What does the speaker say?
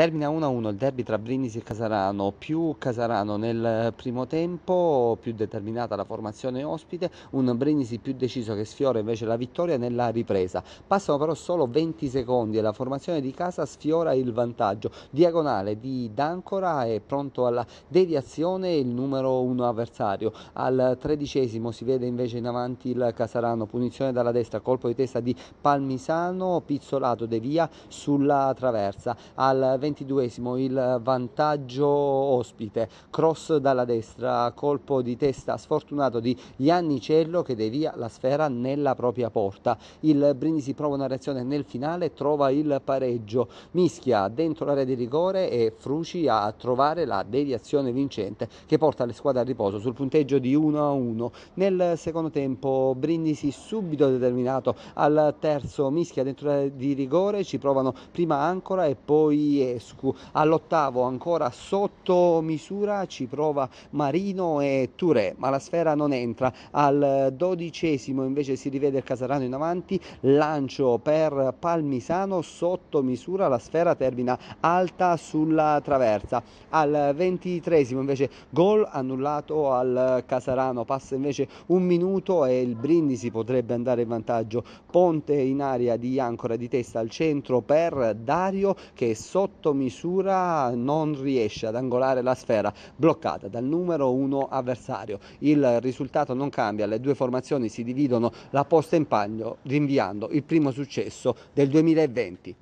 Termina 1-1 il derby tra Brindisi e Casarano, più Casarano nel primo tempo, più determinata la formazione ospite, un Brindisi più deciso che sfiora invece la vittoria nella ripresa. Passano però solo 20 secondi e la formazione di casa sfiora il vantaggio. Diagonale di D'Ancora è pronto alla deviazione il numero 1 avversario. Al tredicesimo si vede invece in avanti il Casarano, punizione dalla destra, colpo di testa di Palmisano, pizzolato devia sulla traversa. Al 20 ventiduesimo il vantaggio ospite, cross dalla destra, colpo di testa sfortunato di Iannicello che devia la sfera nella propria porta. Il Brindisi prova una reazione nel finale, trova il pareggio, mischia dentro l'area di rigore e Fruci a trovare la deviazione vincente che porta le squadre a riposo sul punteggio di 1 a 1. Nel secondo tempo Brindisi subito determinato al terzo mischia dentro l'area di rigore, ci provano prima Ancora e poi all'ottavo ancora sotto misura ci prova Marino e Touré, ma la sfera non entra, al dodicesimo invece si rivede il Casarano in avanti, lancio per Palmisano sotto misura, la sfera termina alta sulla traversa, al ventitresimo invece gol annullato al Casarano, passa invece un minuto e il Brindisi potrebbe andare in vantaggio, Ponte in aria di Ancora di testa al centro per Dario che è sotto sottomisura non riesce ad angolare la sfera bloccata dal numero 1 avversario. Il risultato non cambia, le due formazioni si dividono la posta in pagno rinviando il primo successo del 2020.